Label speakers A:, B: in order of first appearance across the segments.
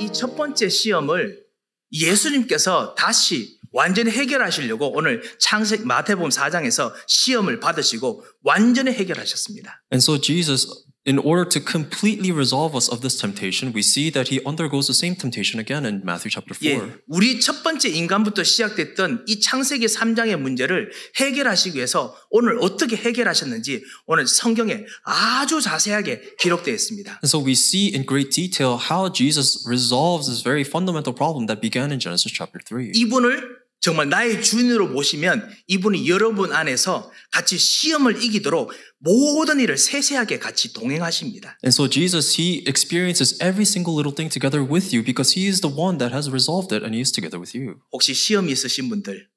A: 이 첫 번째 시험을 예수님께서 다시 완전히 해결하시려고 오늘 창세 마태복음 4장에서 시험을 받으시고 완전히 해결하셨습니다.
B: And so Jesus in order to completely resolve us of this temptation, we see that he undergoes the same temptation again in Matthew chapter 4. 예,
A: 우리 첫 번째 인간부터 시작됐던 이 창세기 3장의 문제를 해결하시기 위해서 오늘 어떻게 해결하셨는지 오늘 성경에 아주 자세하게 기록되어 있습니다. And so
B: we see in great detail how Jesus resolves this very fundamental problem that began in Genesis chapter
A: 3. 이분을 정말 나의 주인으로 모시면 이분이 여러분 안에서 같이 시험을 이기도록 모든 일을 세세하게 같이 동행하십니다. And so Jesus
B: he experiences every single little thing together with you because he is the one that has resolved it and he is together with
A: you. 혹시 시험이 있으신 분들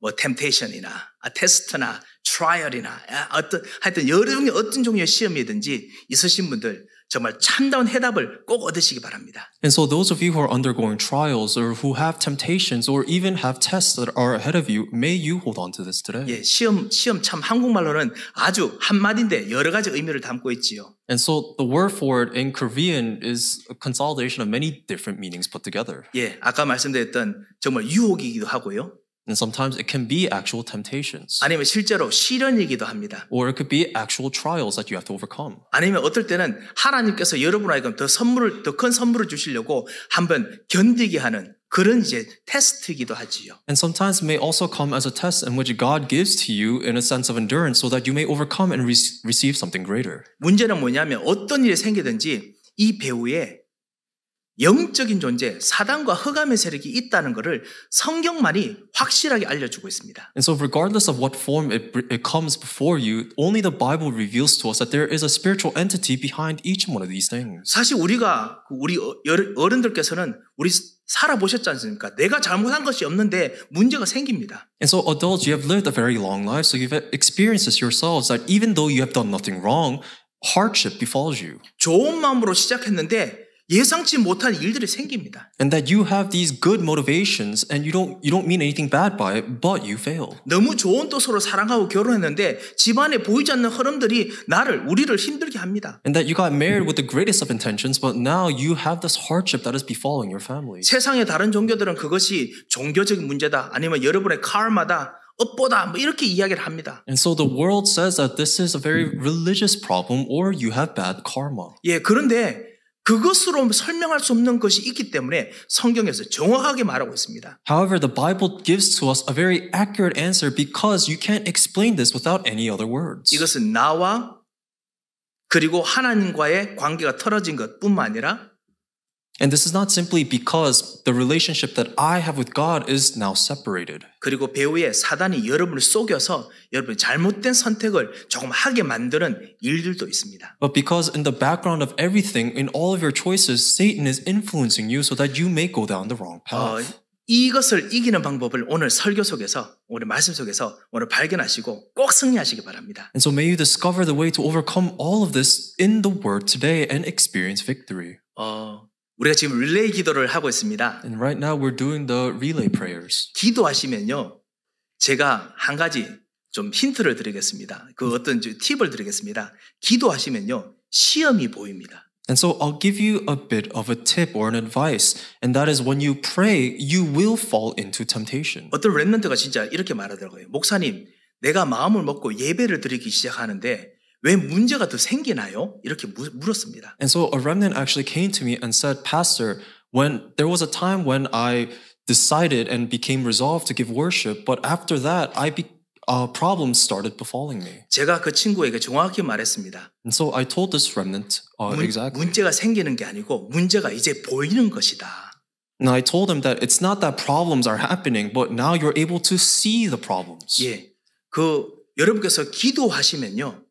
A: 뭐 템테이션이나 아, 테스트나 트라이얼이나 어떤 하여튼 여러 종류 어떤 종류의 시험이든지 있으신 분들 정말 참다운 해답을 꼭 얻으시기 바랍니다.
B: And so those of you who are undergoing trials or who have temptations or even have tests that are ahead of you, may you hold on to this today. 예, 시험 시험 참
A: 한국말로는 아주 한 마디인데 여러 가지 의미를 담고 있지요.
B: And so the word for it in Korean is a consolidation of many different meanings put together. 예, 아까 말씀드렸던 정말 유혹이기도 하고요. And sometimes it can be actual temptations. 아니면
A: 실제로 시련이기도 합니다. Or it could be actual trials that you have to overcome. 아니면 어떨 때는 하나님께서 여러분 하여금 더 선물을 더큰 선물을 주시려고 한번 견디게 하는 그런 이제 테스트이기도 하지요.
B: And sometimes it may also come as a test in which God gives to you in a sense of endurance
A: so that you may overcome and re- receive something greater. 문제는 뭐냐면 어떤 일이 생기든지 이 배우의 영적인 존재 사단과 흑암의 세력이 있다는 것을 성경만이 확실하게 알려주고 있습니다. And so regardless of what form it, it comes
B: before you, only the Bible reveals to us that there is a spiritual entity behind each one of these things.
A: 사실 우리가 우리 어른들께서는 우리 살아보셨지 않습니까? 내가 잘못한 것이 없는데 문제가 생깁니다.
B: And so adults, you have lived a very long life, so you've experienced this yourselves that even though you have done nothing wrong, hardship befalls you. 좋은 마음으로 시작했는데 예상치 못한 일들이 생깁니다. And that you have these good motivations and you don't you don't mean anything bad by it, but you fail. 너무 좋은 뜻으로 사랑하고 결혼했는데
A: 집안에 보이지 않는 흐름들이 나를 우리를 힘들게 합니다.
B: And that you got married with the greatest of intentions, but now you have this hardship that is befalling your family.
A: 세상의 다른 종교들은 그것이 종교적인 문제다 아니면 여러분의 카르마다 업보다 뭐 이렇게 이야기를 합니다.
B: And so the world
A: says that this
B: is a very religious problem or you have bad karma.
A: 예, 그런데 그것으로 설명할 수 없는 것이 있기 때문에 성경에서 정확하게 말하고 있습니다.
B: However, the Bible gives to us a very accurate answer because you can't explain this without any other words. 이것은 나와 그리고 하나님과의 관계가 틀어진 것뿐만 아니라 And this is not simply because the relationship that I have with God is now separated. 그리고 배후에 사단이 여러분을 속여서 여러분 잘못된 선택을 조금 하게 만드는 일들도 있습니다. But because in the background of everything, in all of your choices, Satan is influencing you so that you may go down the wrong path. 어, 이것을
A: 이기는 방법을 오늘 설교 속에서 오늘 말씀 속에서 오늘 발견하시고 꼭 승리하시기 바랍니다.
B: And so may you discover the way to overcome all of this in the word today and experience
A: victory. 어 우리가 지금 릴레이 기도를 하고 있습니다. And right now we're doing the relay prayers. 기도하시면요. 제가 한 가지 좀 힌트를 드리겠습니다. 그 어떤 팁을 드리겠습니다. 기도하시면요. 시험이 보입니다. And so
B: I'll give you a bit of a tip or an advice, and that is when you pray, you will fall
A: into temptation. 어떤 랩런트가 진짜 이렇게 말하더라고요. 목사님, 내가 마음을 먹고 예배를 드리기 시작하는데 왜 문제가 더 생기나요? 이렇게 물었습니다. And so a remnant
B: actually came to me and said, Pastor, when there was a time when I decided and became resolved to give worship, but after that, I be, uh, problems started befalling
A: me. 제가 그 친구에게 정확히 말했습니다.
B: And so I told this remnant
A: uh, 문, exactly. 문제가 생기는 게 아니고 문제가 이제 보이는 것이다.
B: And I told him that it's not that problems are happening, but now you're able to see the problems.
A: 예, 그 여러분께서 기도하시면요.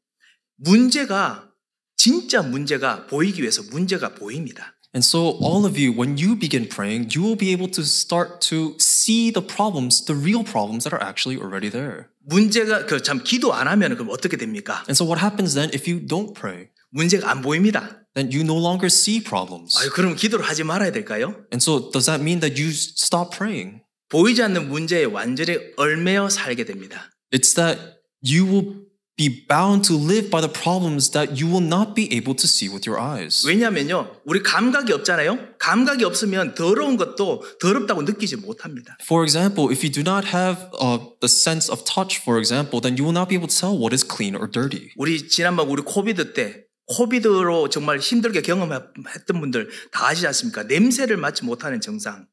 A: 문제가 진짜 문제가 보이기 위해서
B: 문제가 보입니다. And so all of you when you begin praying, you will be able to start to see the problems, the real problems that are actually already there. 문제가 그 참 기도 안 하면 그럼 어떻게 됩니까? And so what happens then if you don't pray? 문제가 안 보입니다. Then you no longer see problems. 아, 그럼 기도를 하지 말아야 될까요? And so does that mean that you stop praying?
A: 보이지 않는 문제에 완전히 얼매어 살게 됩니다.
B: It's that you will
A: be bound to live by the problems that
B: you will not be able to see with your eyes.
A: 왜냐면요. 우리 감각이 없잖아요. 감각이 없으면 더러운 것도 더럽다고 느끼지 못합니다.
B: For example, if you do not have uh, the sense of touch for example, then you will not be able to tell what is clean or dirty.
A: 우리 지난번 우리 코비드 때 코비드로 정말 힘들게 경험했던 분들 다 아시지 않습니까? 냄새를 맡지 못하는 증상.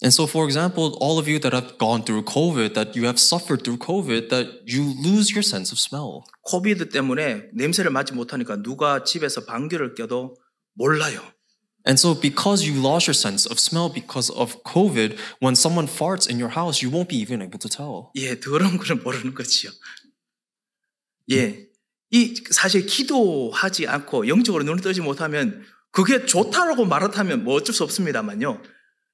A: And so, for example,
B: all of you that have gone through COVID, that you have suffered through COVID, that you lose your sense of smell.
A: 때문에 냄새를 맡지 못하니까 누가 집에서 방귀를 껴도 몰라요.
B: And so, because you lost your sense of smell because of COVID, when someone
A: farts in your house, you won't be even able to tell. 예, 더러운 거는 모르는 거지요. 예, 이 사실 기도하지 않고 영적으로 눈을 뜨지 못하면 그게 좋다라고 말하다면 뭐 어쩔 수 없습니다만요.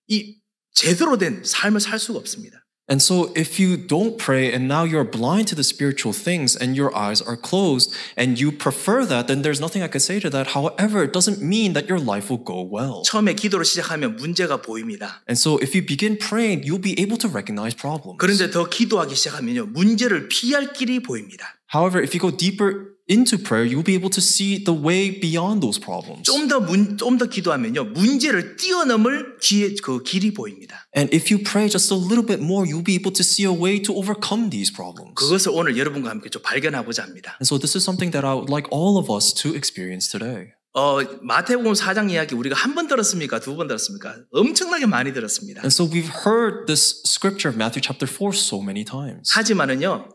A: 이 제대로 된 삶을 살 수가 없습니다.
B: And so, if you don't pray and now you're blind to the spiritual things and your eyes are closed and you prefer that, then there's nothing I can say to that. However, it doesn't mean that
A: your life will go well. 처음에 기도를 시작하면 문제가 보입니다. And so, if you begin praying, you'll be able to recognize problems. 그런데 더 기도하기 시작하면요, 문제를 피할 길이 보입니다.
B: However, if you go deeper into prayer, you'll be able to see the way beyond those problems. 좀 더 좀 더 기도하면요 문제를 뛰어넘을 기회, 그 길이 보입니다. And if you pray just a little bit more, you'll be able to see a way to overcome these problems. 그것을
A: 오늘 여러분과 함께 좀 발견하고자 합니다.
B: And so this is something that I would like all of us to experience today.
A: 어, 마태복음 4장 이야기 우리가 한 번 들었습니까? 두 번 들었습니까? 엄청나게 많이 들었습니다.
B: And so we've heard this scripture of Matthew chapter 4 so many times. 하지만은요.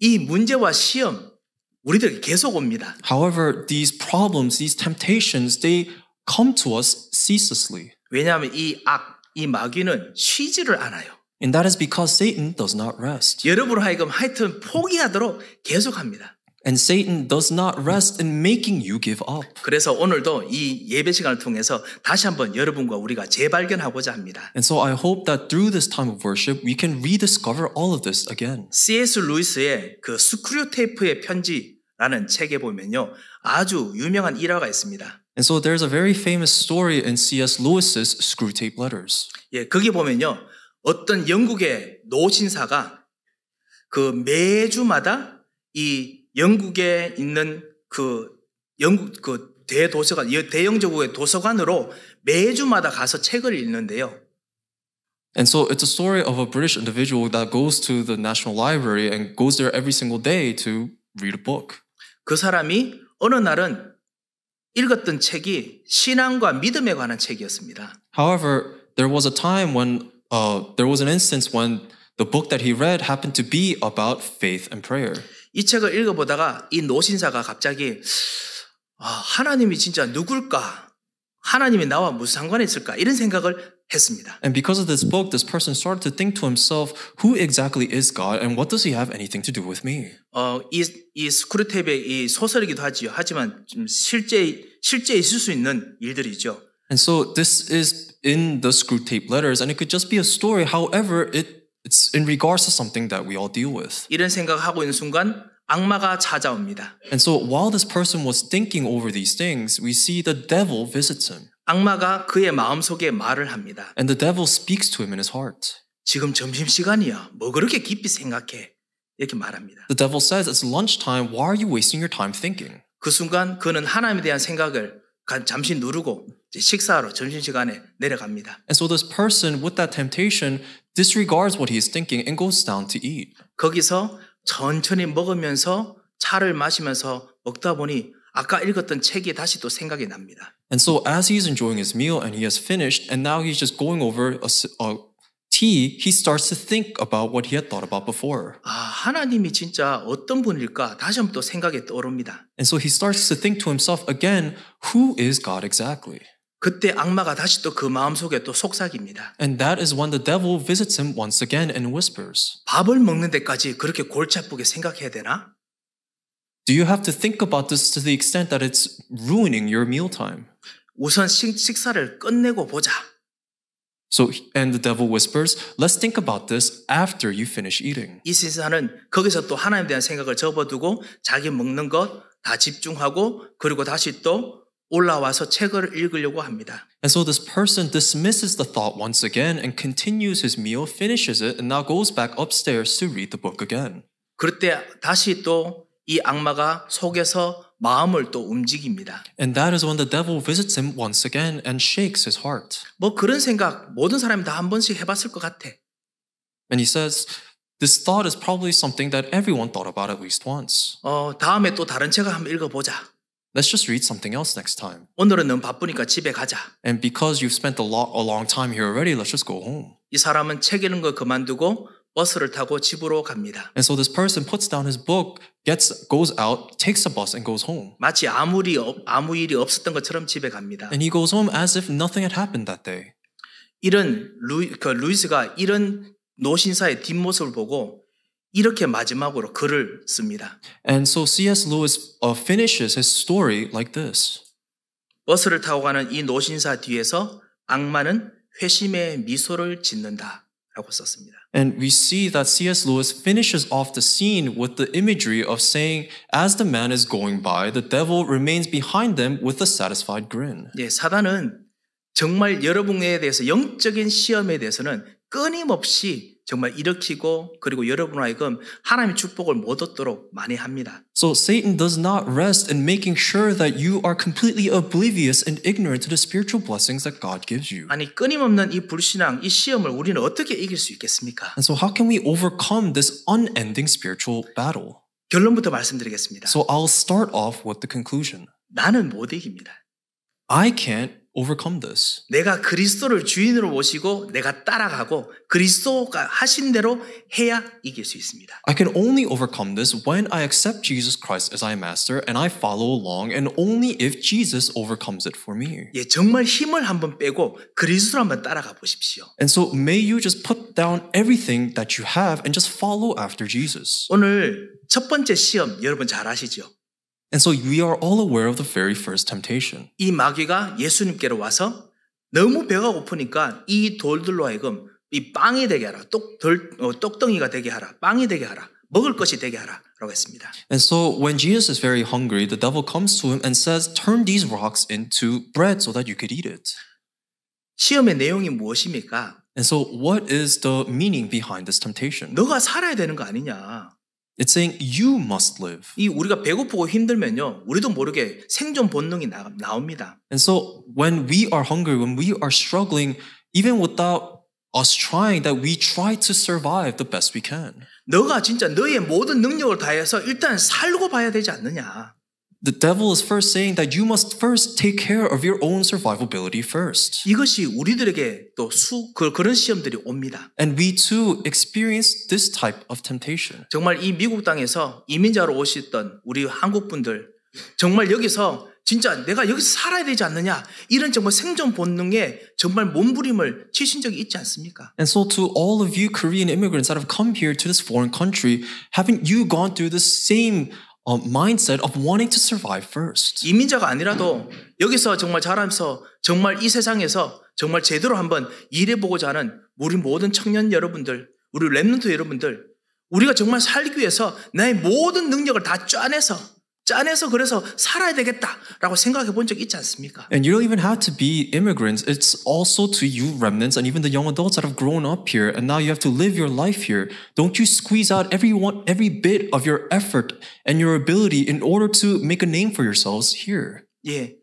B: 이 문제와 시험 우리들 계속 옵니다. However, these problems, these temptations, they come to us ceaselessly.
A: 왜냐하면 이 악, 이 마귀는 쉬지를 않아요.
B: And that is because Satan does not rest.
A: 여러분으로 하여금 하여튼 포기하도록 계속합니다.
B: And Satan does not rest in making you give up.
A: 그래서 오늘도 이 예배 시간을 통해서 다시 한번 여러분과 우리가 재발견하고자 합니다.
B: And so I hope that through this time of worship we can rediscover all of this
A: again. C.S. 루이스의 그 스크류 테이프의 편지 라는 책에 보면요. 아주 유명한 일화가 있습니다.
B: And so there's a very famous story in C.S. Lewis's Screw Tape Letters.
A: 예, 거기 보면요. 어떤 영국의 노신사가 그 매주마다 이 영국에 있는 그 영국 그 대도서관, 대영제국의 도서관으로 매주마다 가서 책을 읽는데요.
B: And so it's a story of a British individual that goes to the National Library and goes there every single day to read a book.
A: 그 사람이 어느 날은 읽었던 책이 신앙과 믿음에 관한 책이었습니다.
B: However, there was a time when uh, there was an instance when the book that he read happened to be about faith and prayer.
A: 이 책을 읽어보다가 이 노신사가 갑자기 아, 하나님이 진짜 누굴까 하나님이 나와 무슨 상관이 있을까 이런 생각을 했습니다. And because of this book, this person started to
B: think to himself, who exactly is God, and what does He have anything to do with me?
A: 어이이 스크루텝의 이 소설이기도 하지요. 하지만 좀 실제 실제 있을 수 있는
B: 일들이죠. And so this is in the Screwtape letters, and it could just be a story. However, it it's in regards to something that we all deal with.
A: 이런 생각하고 있는 순간 악마가 찾아옵니다.
B: And so while this person was thinking over these things, we see the devil visits
A: him. 악마가 그의 마음속에 말을 합니다.
B: And the devil speaks to him in his heart. 지금
A: 점심 시간이야. 뭐 그렇게 깊이 생각해? 이렇게 말합니다. The devil says it's lunchtime. Why are you wasting your time thinking? 그 순간 그는 하나님에 대한 생각을 잠시 누르고 식사하러 점심 시간에 내려갑니다.
B: And so this person with that temptation
A: disregards what he is thinking and goes down to eat. 거기서 천천히 먹으면서 차를 마시면서 먹다 보니 아까 읽었던 책이 다시 또 생각이 납니다. And so as
B: he's enjoying his meal and he has finished and now he's just going over a, a tea, he
A: starts to think about what he had thought about before. 아,
B: 하나님이
A: 진짜 어떤 분일까? 다시 한번 또 생각이 떠오릅니다.
B: And so he starts to think to himself again, who is God exactly? 그때 악마가 다시 또 그 마음속에 또 속삭입니다. And that is when the devil visits him once again and whispers. 밥을 먹는 데까지 그렇게 골치 아프게 생각해야 되나? Do you have to think about this to the extent that it's ruining your meal time? 우선 식, 식사를 끝내고 보자. So and the devil whispers, "Let's think
A: about this after you finish eating." 이 신사는 거기서 또 하나님에 대한 생각을 접어두고 자기 먹는 것 다 집중하고 그리고 다시 또 올라와서 책을 읽으려고 합니다.
B: And so this person dismisses the thought once again and continues his meal, finishes it, and now goes back upstairs to read the book again. 그럴 때 다시 또 이 악마가 속에서 마음을 또 움직입니다. And that is when the devil visits him once again and shakes his heart. 뭐 그런 생각 모든 사람이 다 한 번씩 해봤을 것 같아. And he says, this thought is probably something that everyone thought about at least once. 어 다음에 또 다른 책을 한번 읽어보자. Let's just read something else next time. 오늘은 너무 바쁘니까 집에 가자. And because you've spent a, lot, a long time here already, let's just go home.
A: 이 사람은 책 읽는 거 그만두고 버스를 타고 집으로 갑니다.
B: And so this person puts down his book, gets goes out, takes a bus and goes home.
A: 마치 아무리 아무 일이 없었던 것처럼 집에 갑니다. And he goes home as if nothing had happened that day. 이런 루이, 그 루이스가 이런 노신사의 뒷모습을 보고 이렇게 마지막으로 글을 씁니다.
B: And so C.S. Lewis finishes his story like this.
A: 버스를 타고 가는 이 노신사 뒤에서 악마는 회심의 미소를 짓는다. 라고 썼습니다.
B: And we see that C.S. Lewis finishes off the scene with the imagery of saying, as the man is going by, the devil remains behind them with a satisfied grin. 예, 사단은
A: 정말 여러분에 대해서 영적인 시험에 대해서는 끊임없이 정말 일으키고 그리고 여러분과 하여금 하나님의 축복을 못 얻도록 많이 합니다.
B: So Satan does not rest in making sure that you are completely oblivious and ignorant to the
A: spiritual blessings that God gives you. 아니 끊임없는 이 불신앙, 이 시험을 우리는 어떻게 이길 수 있겠습니까? And so how
B: can we overcome this unending spiritual battle?
A: 결론부터 말씀드리겠습니다.
B: So I'll start off with the conclusion. 나는 못 이깁니다. I can't overcome this.
A: 내가 그리스도를 주인으로 모시고 내가 따라가고 그리스도가 하신 대로 해야 이길 수 있습니다. I can only overcome this when I accept Jesus
B: Christ as my master and I follow along and only if Jesus overcomes it for me. 예, 정말 힘을 한번 빼고 그리스도 한번 따라가 보십시오. And so may you just put down everything that you have and just follow after Jesus.
A: 오늘 첫 번째 시험 여러분 잘 아시죠? And so we are all aware of the very first temptation. 이 마귀가 예수님께로 와서 너무 배가 고프니까 이 돌들로 하여금 이 빵이 되게 하라. 어, 똑덩이가 되게 하라. 빵이 되게 하라. 먹을 것이 되게 하라.
B: And so when Jesus is very hungry, the devil comes to him and says, "Turn these rocks into bread so that you could eat it." 시험의 내용이 무엇입니까? And so what is the meaning
A: behind this temptation? 살아야 되는 거 아니냐? It's saying you must live. 이 우리가 배고프고 힘들면요, 우리도 모르게 생존 본능이 나, 나옵니다. And so when
B: we are hungry, when we are struggling, even without us trying, that we try to survive the best we can. 너가 진짜 너의 모든 능력을 다해서 일단 살고 봐야
A: 되지 않느냐?
B: The devil is first saying that you must first take care of your own survivability
A: first. 이것이 우리들에게 또 수, 그, 그런 시험들이 옵니다. And we too experience this type of temptation. 정말 이 미국 땅에서 이민자로 오셨던 우리 한국 분들 정말 여기서 진짜 내가 여기서 살아야 되지 않느냐 이런 정말 생존 본능에 정말 몸부림을 치신 적이 있지 않습니까?
B: And so to all of you Korean immigrants that have come here to this foreign country, haven't you gone through the same a
A: mindset of wanting to survive first. 이민자가 아니라도 여기서 정말 자라면서 정말 이 세상에서 정말 제대로 한번 일해보고자 하는 우리 모든 청년 여러분들, 우리 랩런트 여러분들, 우리가 정말 살기 위해서 나의 모든 능력을 다 쪄내서 짠해서 그래서 살아야 되겠다라고 생각해 본 적 있지 않습니까?
B: And you don't even have to be immigrants. It's also to you remnants and even the young adults that have grown up here and now you have to live your life here. Don't you squeeze out every one, every bit of your effort and your ability in order to make a name for yourselves
A: here. 예.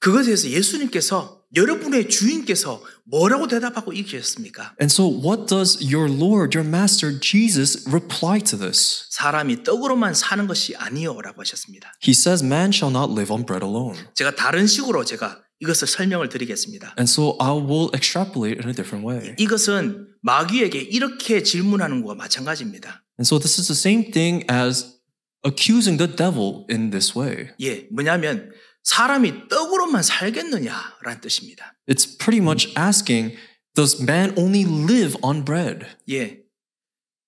A: 그것에 대해서 예수님께서 여러분의 주인께서 뭐라고 대답하고 이기셨습니까?
B: And so what does your Lord, your Master Jesus reply to this?
A: 사람이 떡으로만 사는 것이 아니요라고 하셨습니다.
B: He says man shall not live on bread alone.
A: 제가 다른 식으로 제가 이것을 설명을 드리겠습니다.
B: And so I will extrapolate in a different way.
A: 이것은 마귀에게 이렇게 질문하는 것과 마찬가지입니다. And so this is the same thing as accusing the devil in this way. 예, 뭐냐면 사람이 떡으로만 살겠느냐라는
B: 뜻입니다. It's pretty much asking, does man only live on bread? 예.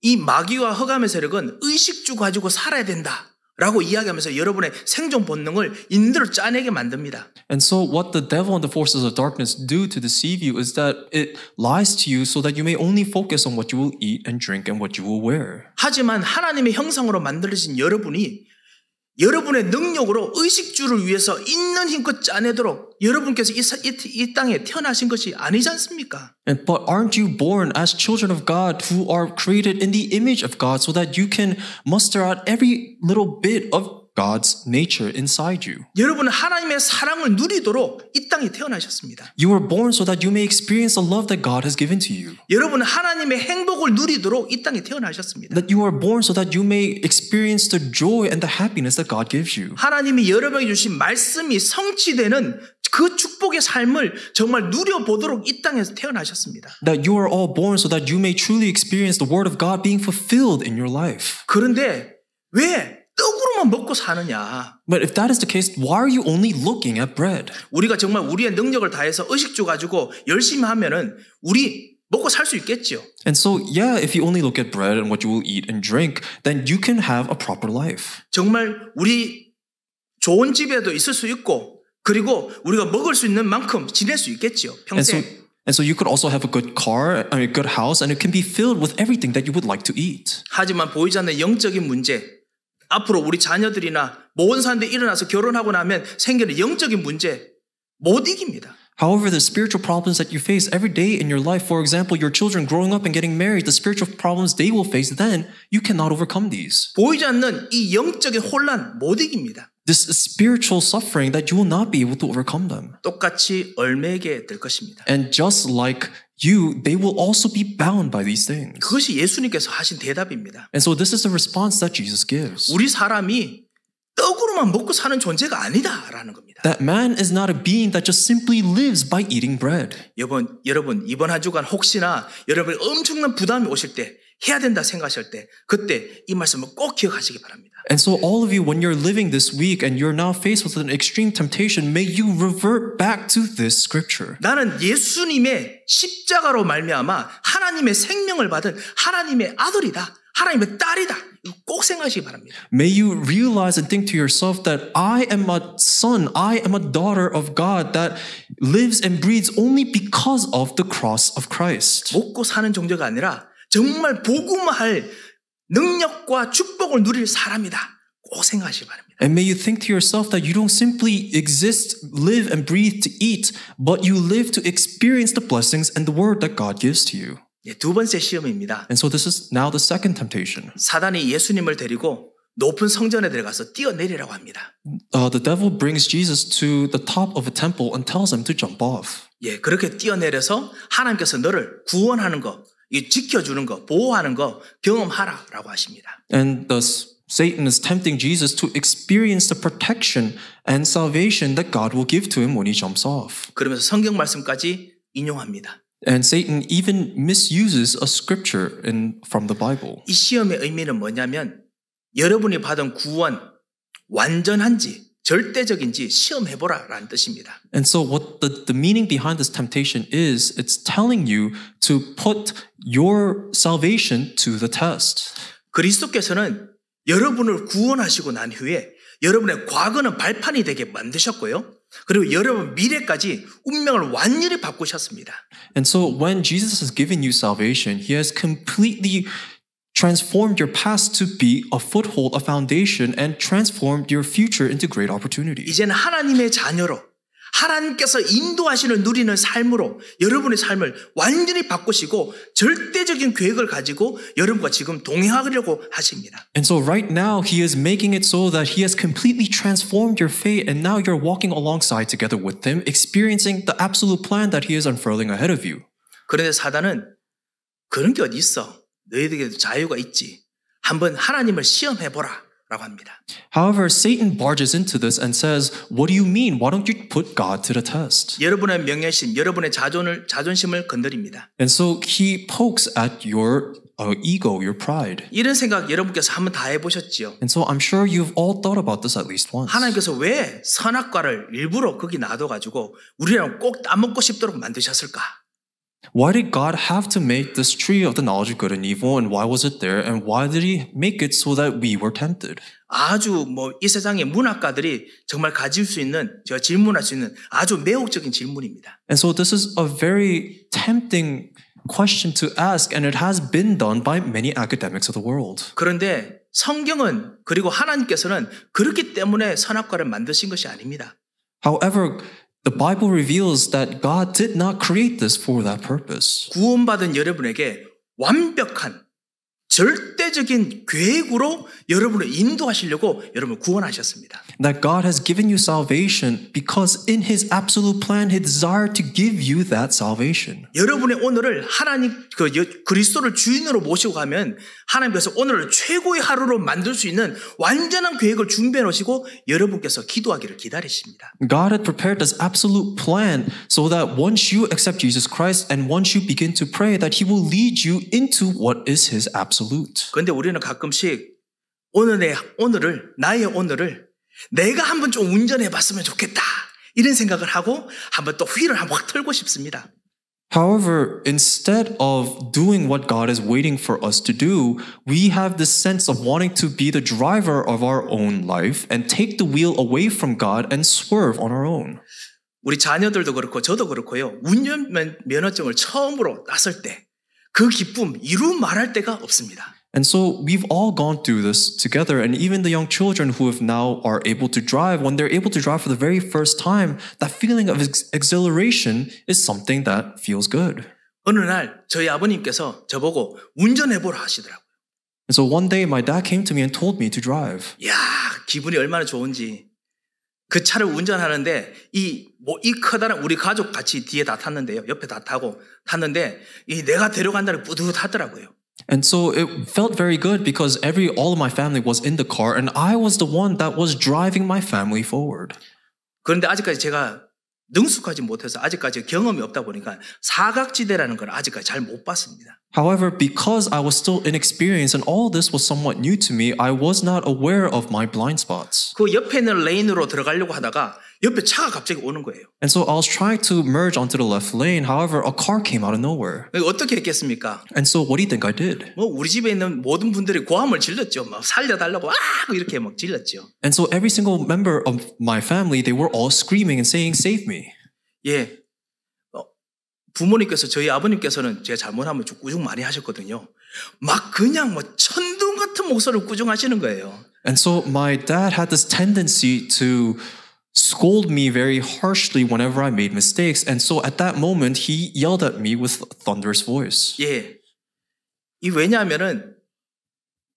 A: 이 마귀와 허감의 세력은 의식주 가지고 살아야 된다. 라고 이야기하면서 여러분의 생존 본능을 인대로 짜내게 만듭니다.
B: And so what the devil and the forces of darkness do to deceive you is that it lies to you so that you may only focus on what you will eat and drink and what you will wear.
A: 하지만 하나님의 형상으로 만들어진 여러분이 여러분의 능력으로 의식주를 위해서 있는 힘껏 짜내도록 여러분께서 이, 이, 이 땅에 태어나신 것이 아니지 않습니까?
B: And, but aren't you born as children of God who are created in the image of God so that you can muster out every little bit of God's nature inside you. 여러분은 하나님의 사랑을 누리도록 이 땅에 태어나셨습니다. You were born so that you may experience the love that God has given to you. 여러분은 하나님의 행복을 누리도록 이 땅에
A: 태어나셨습니다.
B: That you were born so that you may experience the joy and the happiness that God gives you.
A: 하나님이 여러분에게 주신 말씀이 성취되는 그 축복의 삶을 정말 누려보도록 이 땅에서 태어나셨습니다. That you are all born so that you may truly experience
B: the word of God being fulfilled in your life. 그런데 왜 떡으로만 먹고
A: 사느냐? But if that is the case, why are you only looking at bread? 우리가 정말 우리의 능력을 다해서 의식주 가지고 열심히 하면은 우리 먹고 살 수 있겠죠.
B: And so, yeah, if you only look at bread and what you will eat and drink, then you can have a proper life.
A: 정말 우리 좋은 집에도 있을 수 있고 그리고 우리가 먹을 수 있는 만큼 지낼 수 있겠죠. 평생. And
B: so, And so you could also have a good car, a good house, and it can be filled with everything that you would like to eat.
A: 하지만 보이지 않는 영적인 문제, 앞으로 우리 자녀들이나 모든 사람들이 일어나서 결혼하고 나면 생기는 영적인 문제 못 이깁니다.
B: However, the spiritual problems that you face every day in your life, for example, your children growing up and getting married, the spiritual problems they will face then, you cannot overcome these. 보이지 않는 이 영적인
A: 혼란 못 이깁니다.
B: This spiritual suffering that you will not be able to overcome them.
A: 똑같이 얼매게 될 것입니다.
B: And just like you they will also be bound by these things. 그것이
A: 예수님께서 하신 대답입니다. And so this is the response that Jesus gives. 우리 사람이 떡으로만 먹고 사는 존재가 아니다라는 겁니다. That man is not a being that just simply lives by eating bread. 여러분, 여러분 이번 한 주간 혹시나 여러분 엄청난 부담이 오실 때 해야 된다 생각하실 때 그때 이 말씀을 꼭 기억하시기 바랍니다.
B: And so, all of you, when you're living this week and you're now faced with an extreme temptation, may you revert back to this
A: scripture. 나는 예수님의 십자가로 말미암아 하나님의 생명을 받은 하나님의 아들이다. 하나님의 딸이다. 꼭 생각하시기 바랍니다. May you realize and
B: think to yourself that I am a son, I am a daughter of God that lives
A: and breathes only because of the cross of Christ. 먹고 사는 존재가 아니라 정말 복음할 능력과 축복을 누릴 사람이다. 꼭 생각하시기 바랍니다.
B: And may you think to yourself that you don't simply exist, live and breathe to eat, but you live to experience the blessings and the word that God gives to you. 예, 두 번째 시험입니다. And so this is now the second temptation.
A: 사단이 예수님을 데리고 높은 성전에 들어가서 뛰어내리라고 합니다.
B: Uh, the devil brings Jesus to the top of a temple and tells him to jump
A: off. 예, 그렇게 뛰어내려서 하나님께서 너를 구원하는 것이 지켜주는 거, 보호하는 거 경험하라라고 하십니다.
B: And thus Satan is tempting Jesus to experience the protection and salvation that God will give to him when he jumps off.
A: 그러면서 성경 말씀까지 인용합니다.
B: And Satan even misuses a scripture in, from the Bible.
A: 이 시험의 의미는 뭐냐면 여러분이 받은 구원 완전한지 절대적인지 시험해보라라는 뜻입니다.
B: And so what the, the meaning behind this temptation is, it's telling you to put your salvation
A: to the test. 그리스도께서는 여러분을 구원하시고 난 후에 여러분의 과거는 발판이 되게 만드셨고요. 그리고 여러분 미래까지 운명을 완전히 바꾸셨습니다.
B: And so when Jesus has given you salvation, he has completely transformed your past to be a foothold, a foundation, and transformed
A: your future into great opportunities. 이제는 하나님의 자녀로 하나님께서 인도하시는 누리는 삶으로 여러분의 삶을 완전히 바꾸시고 절대적인 계획을 가지고 여러분과 지금 동행하려고 하십니다. And so right
B: now he is making it so that he has completely transformed your fate and now you're walking alongside together with him experiencing the
A: absolute plan that he is unfurling ahead of you. 그런데 사단은 그런 게 어디 있어? 너희들에게도 자유가 있지. 한번 하나님을 시험해 보라.
B: However, Satan barges into this and says, "What do you mean? Why don't you put God to the test?"
A: 여러분의 명예심, 여러분의 자존을 자존심을 건드립니다.
B: And so he pokes at your uh, ego, your pride.
A: 이런 생각 여러분께서 한번 다 해보셨지요?
B: And so I'm sure you've all thought about
A: this at least once. 하나님께서 왜 선악과를 일부러 거기 놔둬가지고 우리랑 꼭 따먹고 싶도록 만드셨을까?
B: Why did God have to make this tree of the knowledge of good and
A: evil and why was it there and why did he make it so that we were tempted? 아주 뭐 세상의 문학가들이 정말 가질 수 있는 저 질문할 수 있는 아주 매혹적인 질문입니다. And so this is a very
B: tempting question to ask and it has been done by many academics of the world.
A: 그런데 성경은 그리고 하나님께서는 그렇기 때문에 선악과를 만드신 것이 아닙니다.
B: However, the Bible reveals
A: that God did not create this for that purpose. 구원받은 여러분에게 완벽한 절대적인 계획으로 여러분을 인도하시려고 여러분을
B: 구원하셨습니다. That God has given you salvation because in his absolute plan he desired
A: to give you
B: that salvation.
A: 여러분의 오늘을 하나님 그 그리스도를 주인으로 모시고 가면 하나님께서 오늘을 최고의 하루로 만들 수 있는 완전한 계획을 준비해 놓으시고 여러분께서 기도하기를 기다리십니다.
B: God had prepared this absolute plan so that once you accept Jesus Christ and once you begin to pray that he will lead you into what
A: is his absolute absolute. 근데 우리는 가끔씩 오늘의 오늘을 나의 오늘을 내가 한번 좀 운전해 봤으면 좋겠다. 이런 생각을 하고 한번 또 휘를 한번 확 털고 싶습니다.
B: However, instead of doing what God is waiting for us to do, we have this sense of wanting to be the driver of our own life
A: and take the wheel away from God and swerve on our own. 우리 자녀들도 그렇고 저도 그렇고요. 운전 면허증을 처음으로 땄을 때그 기쁨 이루 말할 데가 없습니다.
B: And so we've all gone through this together, and even the young children who have now are able to drive, when they're able to drive for the very first time, that feeling of ex- exhilaration
A: is something that feels good. 어느 날 저희 아버님께서 저보고 운전해 보라 하시더라고요.
B: And so one day my dad came to me and told me to drive.
A: 야 기분이 얼마나 좋은지 그 차를 운전하는데 이, 뭐, 이 커다란 우리 가족 같이 뒤에 다 탔는데요. 옆에 다 타고 탔는데 이 내가 데려간다를 뿌듯하더라고요.
B: And so it felt very good because every all of my family was in the car and I was the one that was
A: driving my family forward. 그런데 아직까지 제가 능숙하지 못해서 아직까지 경험이 없다 보니까 사각지대라는 걸 아직까지 잘 못 봤습니다. However, because I was
B: still inexperienced and all this was somewhat new to me, I was not aware of my blind spots.
A: 그 옆에 있는 레인으로 들어가려고 하다가 옆에 차가 갑자기 오는 거예요.
B: And so I was trying to merge onto the left lane. However, a car came out of nowhere.
A: 어떻게 했겠습니까?
B: And so what do you think I did?
A: 뭐 우리 집에 있는 모든 분들이 고함을 질렀죠. 막 살려달라고 아 이렇게 막 질렀죠.
B: And so every single member of my family, they were all screaming and saying, "Save me."
A: 예. 부모님께서 저희 아버님께서는 제가 잘못하면 꾸중 많이 하셨거든요. 막 그냥 뭐 천둥 같은 목소리를 꾸중하시는 거예요.
B: And so my dad had this tendency to scold me very harshly whenever I made mistakes. And so at that moment, he yelled at me with thunderous voice.
A: Yeah. 이 왜냐하면은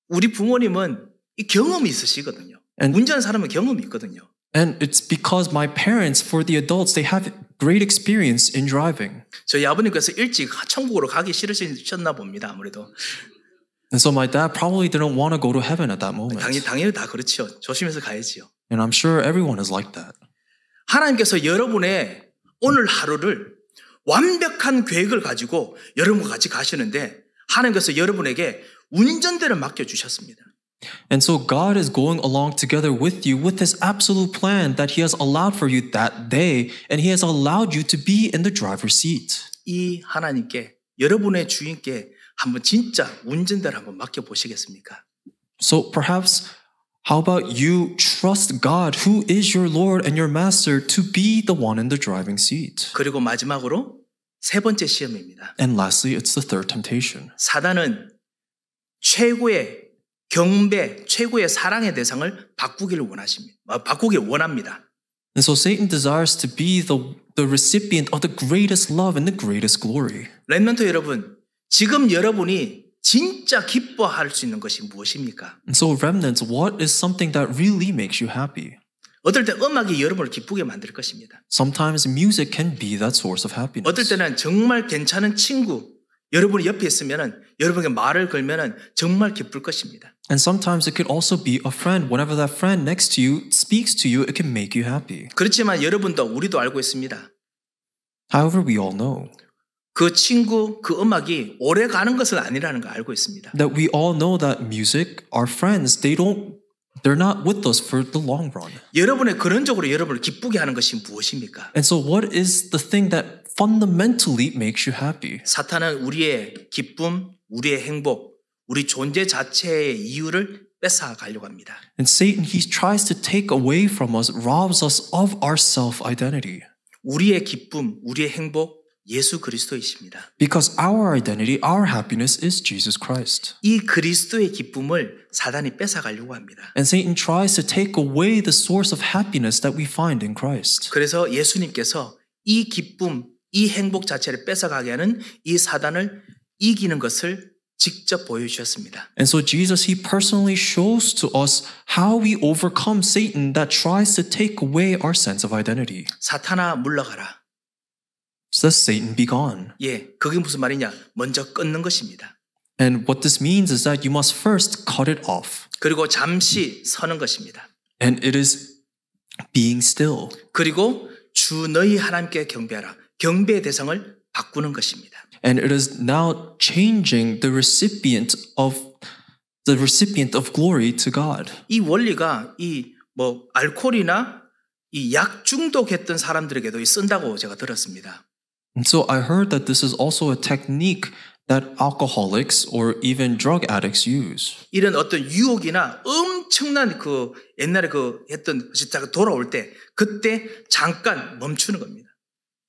A: 우리 부모님은 이 있으시거든요. And, 운전 사람은
B: 있거든요. And it's because my parents, for the adults, they have great experience in driving.
A: 저희 아버님께서 일찍 천국으로 가기 싫으셨나 봅니다. 아무래도.
B: And so my dad probably didn't want to go to heaven at that moment.
A: 당연히 당연히 다 그렇죠. 조심해서 가야지요. And I'm sure everyone is like that. 하나님께서 여러분의 오늘 하루를 완벽한 계획을 가지고 여러분과 같이 가시는데 하나님께서 여러분에게 운전대를 맡겨 주셨습니다.
B: And so God is going along together with you with this absolute plan that He has allowed for you that day, and He has allowed you to be in the driver's seat.
A: 이 하나님께 여러분의 주인께 한번 진짜 운전대를 한번 맡겨 보시겠습니까?
B: So perhaps how about you trust God, who is your Lord and your Master, to be the one in the driving seat?
A: 그리고 마지막으로 세 번째 시험입니다.
B: And lastly, it's the third temptation.
A: 사단은 최고의 경배, 최고의 사랑의 대상을 바꾸기를 원하십니다. 바꾸길 원합니다.
B: And so Satan desires to be the the recipient of the greatest love and the greatest glory.
A: 렘넌트 여러분, 지금 여러분이 진짜 기뻐할 수 있는 것이 무엇입니까?
B: And so remnants, what is something that really makes you
A: happy? 어떨 때 음악이 여러분을 기쁘게 만들 것입니다. Sometimes music can be that source of happiness. 어떨 때는 정말 괜찮은 친구 여러분이 옆에 있으면은 여러분에게 말을 걸면은 정말 기쁠 것입니다. And sometimes it could also be a friend. Whenever that friend next to you speaks to you, it can make you happy. 그렇지만 여러분도 우리도 알고 있습니다. However, we all know. 그 친구, 그 음악이 오래 가는 것은 아니라는 걸 알고 있습니다.
B: That we all know that music, our friends, they don't They're not with us for the long
A: run. 여러분의 근원적으로 여러분을 기쁘게 하는 것이 무엇입니까? And so what is the thing that fundamentally makes you happy? 사탄은 우리의 기쁨, 우리의 행복, 우리 존재 자체의 이유를 뺏어 가려고 합니다.
B: And Satan he tries to take away from us, robs us of our self identity.
A: 우리의 기쁨, 우리의
B: 행복, 예수 그리스도이십니다. Because our identity, our happiness is Jesus Christ.
A: 이 그리스도의 기쁨을 사단이 뺏어가려고 합니다.
B: And Satan tries to take away the source of happiness that we find in Christ.
A: 그래서 예수님께서 이 기쁨, 이 행복 자체를 뺏어가게 하는 이 사단을 이기는 것을 직접 보여주셨습니다.
B: And so Jesus, he personally shows to us how we overcome Satan that tries to take away our sense of identity. 사탄아 물러가라.
A: So Satan be gone. 예, 그게 무슨 말이냐? 먼저 끊는 것입니다. And what this means is that you must first cut it off. 그리고 잠시 서는 것입니다. And it is being still. 그리고 주 너희 하나님께 경배하라. 경배의 대상을 바꾸는 것입니다. And it is now changing the recipient of the recipient of glory
B: to God. 이
A: 원리가 이 뭐 알코올이나 이 약 중독했던 사람들에게도 쓴다고 제가 들었습니다.
B: And so I heard that this is also a technique that alcoholics or even drug addicts use.
A: 이런 어떤 유혹이나 엄청난 그 옛날에 그 했던 십자가 돌아올 때 그때 잠깐 멈추는 겁니다.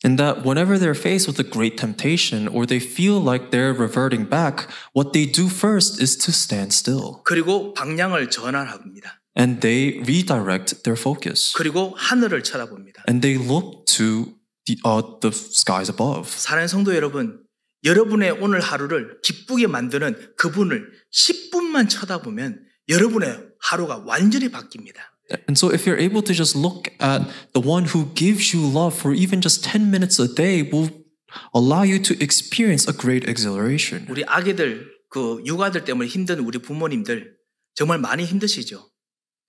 B: And that whenever they're faced with a great temptation or they feel like they're reverting back, what they do first is to stand still.
A: 그리고 방향을 전환합니다.
B: And they redirect their focus.
A: 그리고 하늘을 쳐다봅니다.
B: And they look to the, uh, the skies
A: above. 사랑하는 성도 여러분, 여러분의 오늘 하루를 기쁘게 만드는 그분을 10분만 쳐다보면 여러분의 하루가 완전히 바뀝니다.
B: And so if you're able to just look at the one who gives you love for even just 10 minutes a day will allow you to experience a great exhilaration.
A: 우리 아기들 그 육아들 때문에 힘든 우리 부모님들 정말 많이 힘드시죠?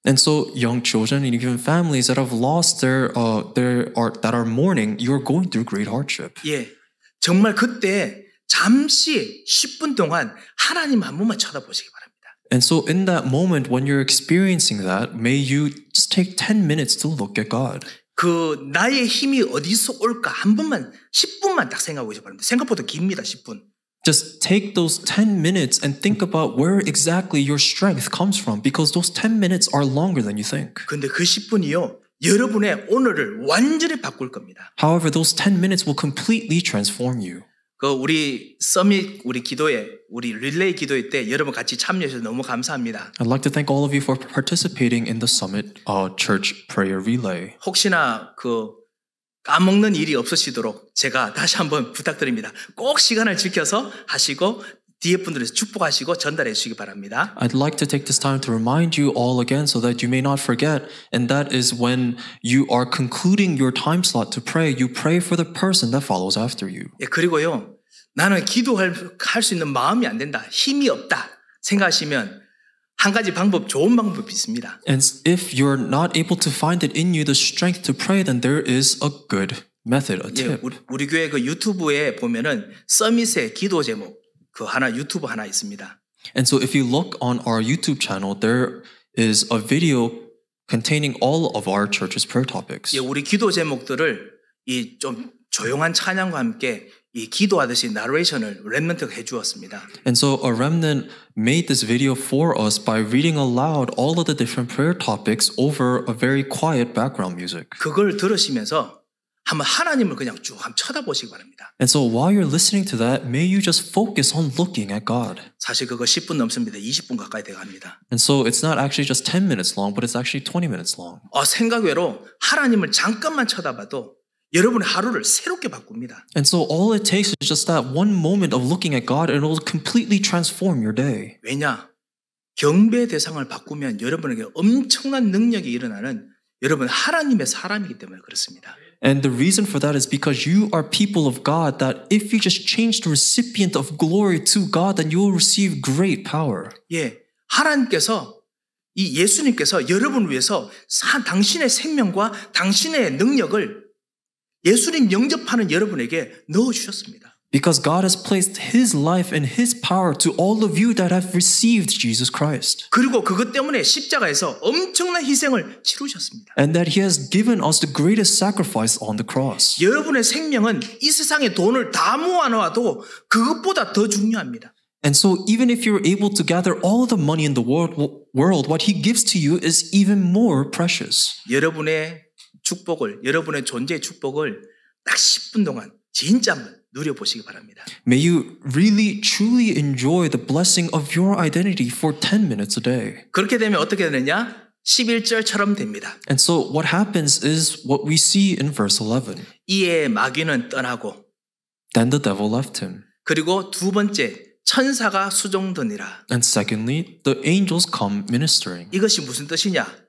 B: And so, young children and even families that have lost their uh, their are that are mourning, you're going through great hardship.
A: 예, 정말 그때 잠시 10분 동안 하나님 한 번만 쳐다보시기 바랍니다.
B: And so, in that moment when you're experiencing that, may you just take 10 minutes to look at God.
A: 그 나의 힘이 어디서 올까 한 번만 10분만 딱 생각해 보시기 바랍니다. 생각보다 깁니다, 10분. Just take those 10 minutes and think
B: about where exactly your strength comes from because those 10 minutes are longer than you think. 근데 그 10분이요. 여러분의 오늘을 완전히 바꿀 겁니다. However, those 10 minutes will completely transform you.
A: 그 우리 서밋 기도에 기도회 우리 릴레이 기도회 때 여러분 같이 참여해서 너무 감사합니다.
B: I'd like to thank all of you for participating in the summit uh, church prayer relay.
A: 혹시나 그 까먹는 일이 없으시도록 제가 다시 한번 부탁드립니다. 꼭 시간을 지켜서 하시고 뒤에 분들에서 축복하시고 전달해 주시기 바랍니다.
B: I'd like to take this time to remind you all again so that you may not forget and that is when you are concluding your time slot to pray you pray for the person that follows after you.
A: 예, 그리고요. 나는 기도할 수 있는 마음이 안 된다. 힘이 없다. 생각하시면 한 가지 방법 좋은 방법이 있습니다.
B: And if you're not able to find it in you the strength to pray, then there is a good method, a tip. 예,
A: 우리, 우리 교회 그 유튜브에 보면은 서밋의 기도 제목 그 하나 유튜브 하나 있습니다.
B: And so if you look on our YouTube channel, there is a video containing all of our church's prayer topics. 예, 우리
A: 기도 제목들을 이좀 조용한 찬양과 함께 이 기도하듯이 나레이션을 렘넌트가 해주었습니다.
B: And so a remnant made this video for us by reading aloud all of the different prayer topics over a very quiet background music.
A: 그걸 들으시면서 한번 하나님을 그냥 쭉 한번 쳐다보시기 바랍니다.
B: And so while you're listening to that, may you just focus on looking at God. 사실
A: 그거 10분 넘습니다. 20분 가까이 돼갑니다.
B: And so it's not actually just 10 minutes long, but it's actually 20 minutes long.
A: 어, 생각 외로 하나님을 잠깐만 쳐다봐도 여러분 하루를 새롭게 바꿉니다.
B: And so all it takes is just that one moment of looking at God and it will completely transform your day.
A: 왜냐? 경배 대상을 바꾸면 여러분에게 엄청난 능력이 일어나는 여러분 하나님의 사람이기 때문에 그렇습니다. And the reason for that is because you are people
B: of God that if you just change the recipient of glory to God then you will receive great power.
A: 예. 하나님께서 이 예수님께서 여러분 위해서 사, 당신의 생명과 당신의 능력을 예수님 영접하는 여러분에게 넣어 주셨습니다. Because God has placed his life and his power to all of you that
B: have received Jesus Christ.
A: 그리고 그것 때문에 십자가에서 엄청난 희생을 치루셨습니다.
B: And that he has given us the greatest sacrifice on the cross.
A: 여러분의 생명은 이 세상의 돈을 다 모아 그것보다 더 중요합니다. And so, even if you're able
B: to gather all the money in the world, world, what He gives to you is even more precious.
A: 여러분의 축복을 여러분의 존재의 축복을 딱 10분 동안 진짜 누려보시기 바랍니다.
B: May you really truly enjoy the blessing of your identity for 10 minutes a day.
A: 그렇게 되면 어떻게 되느냐? 11절처럼 됩니다.
B: And so what happens is what we see in verse 11.
A: 이에 마귀는 떠나고
B: Then the devil left him.
A: 그리고 두 번째 천사가 수종되니라.
B: And secondly, the angels come
A: ministering. 이것이 무슨 뜻이냐?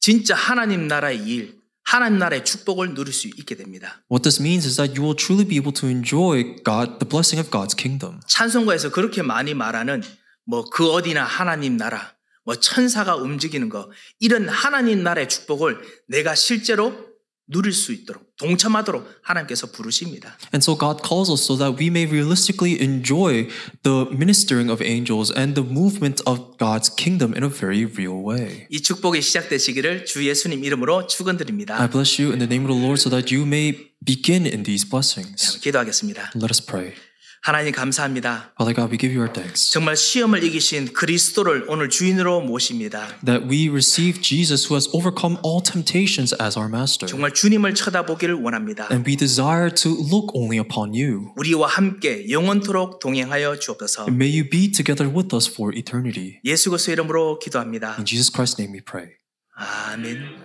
A: 진짜 하나님 나라의 일, 하나님 나라의 축복을 누릴 수 있게 됩니다.
B: What this means is that you will truly be able to enjoy God, the blessing of God's kingdom.
A: 찬송가에서 그렇게 많이 말하는 뭐 그 어디나 하나님 나라, 뭐 천사가 움직이는 거 이런 하나님 나라의 축복을 내가 실제로 누릴 수 있도록 동참하도록 하나님께서 부르십니다.
B: And so God calls us so that we may realistically enjoy the ministering of angels and the movement of God's kingdom in a very real way.
A: 이 축복이 시작되시기를 주 예수님 이름으로 축원드립니다.
B: I bless you in the name of the Lord so that you may begin in these blessings.
A: 기도하겠습니다. Let us pray. 하나님 감사합니다.
B: Father God, we give you our thanks.
A: 정말 시험을 이기신 그리스도를 오늘 주인으로 모십니다.
B: That we receive Jesus who has overcome all temptations as our master. 정말
A: 주님을 쳐다보기를 원합니다. And
B: we desire to look only upon you.
A: 우리와 함께 영원토록 동행하여 주옵소서. And
B: may you be together with us for eternity.
A: 예수 그리스도 이름으로 기도합니다. In Jesus Christ's name we pray. 아멘.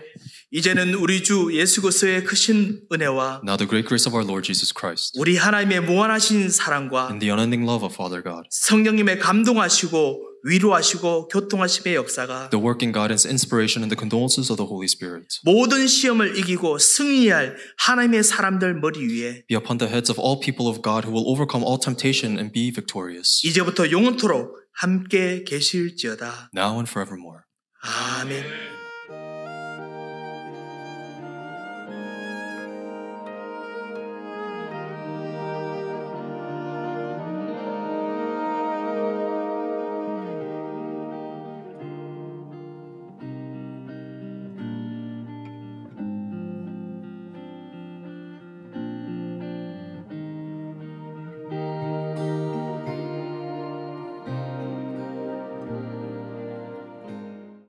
A: 이제는 우리 주 예수 그리스도의 크신 은혜와
B: Now the great grace of our Lord Jesus Christ
A: 우리 하나님의 무한하신 사랑과 and the unending love of Father God 성령님의 감동하시고 위로하시고 교통하심의 역사가 The work in
B: guidance, inspiration, and the condolences of the Holy Spirit.
A: 모든 시험을 이기고 승리할 하나님의 사람들 머리 위에
B: Be upon the heads of all people of God who will overcome all temptation and be victorious.
A: 이제부터 영원토록 함께 계실지어다.
B: Now and forevermore.
A: 아멘.